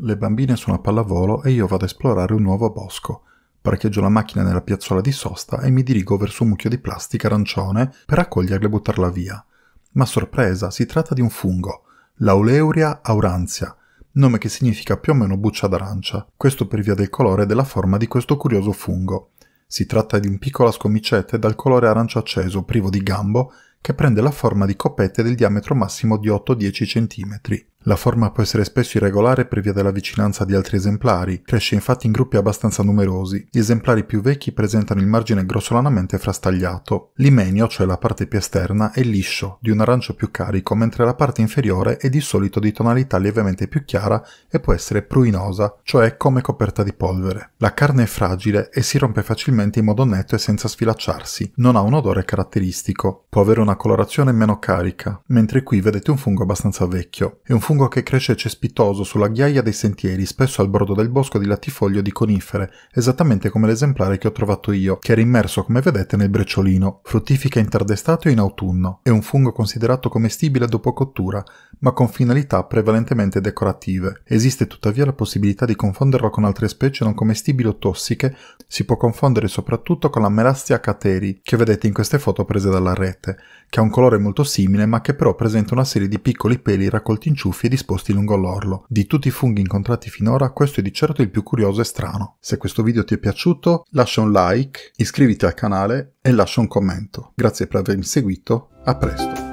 Le bambine sono a pallavolo e io vado a esplorare un nuovo bosco. Parcheggio la macchina nella piazzola di sosta e mi dirigo verso un mucchio di plastica arancione per accoglierla e buttarla via. Ma sorpresa, si tratta di un fungo, l'Auleuria auranzia, nome che significa più o meno buccia d'arancia, questo per via del colore e della forma di questo curioso fungo. Si tratta di un piccolo ascomicete dal colore arancio acceso, privo di gambo, che prende la forma di coppette del diametro massimo di 8-10 cm. La forma può essere spesso irregolare per via della vicinanza di altri esemplari, cresce infatti in gruppi abbastanza numerosi. Gli esemplari più vecchi presentano il margine grossolanamente frastagliato. L'imenio, cioè la parte più esterna, è liscio, di un arancio più carico, mentre la parte inferiore è di solito di tonalità lievemente più chiara e può essere pruinosa, cioè come coperta di polvere. La carne è fragile e si rompe facilmente in modo netto e senza sfilacciarsi, non ha un odore caratteristico, può avere una colorazione meno carica, mentre qui vedete un fungo abbastanza vecchio. È un fungo fungo che cresce cespitoso sulla ghiaia dei sentieri, spesso al bordo del bosco di latifoglio di conifere, esattamente come l'esemplare che ho trovato io, che era immerso come vedete nel brecciolino. Fruttifica interdestato e in autunno. È un fungo considerato commestibile dopo cottura, ma con finalità prevalentemente decorative. Esiste tuttavia la possibilità di confonderlo con altre specie non commestibili o tossiche, si può confondere soprattutto con la Melastia cateri, che vedete in queste foto prese dalla rete, che ha un colore molto simile ma che però presenta una serie di piccoli peli raccolti in ciuffi insetti disposti lungo l'orlo. Di tutti i funghi incontrati finora, questo è di certo il più curioso e strano. Se questo video ti è piaciuto, lascia un like, iscriviti al canale e lascia un commento. Grazie per avermi seguito, a presto!